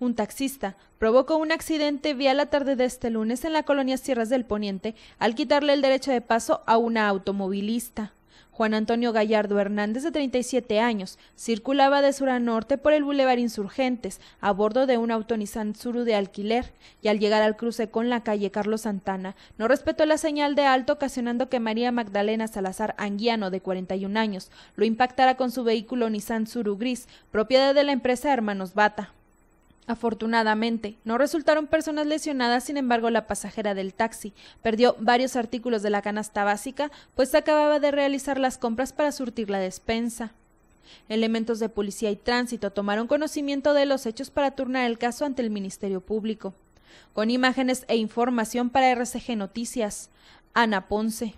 un taxista, provocó un accidente vía la tarde de este lunes en la colonia Sierras del Poniente al quitarle el derecho de paso a una automovilista. Juan Antonio Gallardo Hernández, de 37 años, circulaba de sur a norte por el bulevar Insurgentes a bordo de un auto Nissan Tsuru de alquiler y al llegar al cruce con la calle Carlos Santana no respetó la señal de alto ocasionando que María Magdalena Salazar Anguiano, de 41 años, lo impactara con su vehículo Nissan Tsuru gris, propiedad de la empresa Hermanos Bata. Afortunadamente, no resultaron personas lesionadas, sin embargo, la pasajera del taxi perdió varios artículos de la canasta básica, pues acababa de realizar las compras para surtir la despensa. Elementos de policía y tránsito tomaron conocimiento de los hechos para turnar el caso ante el Ministerio Público. Con imágenes e información para RCG Noticias, Ana Ponce.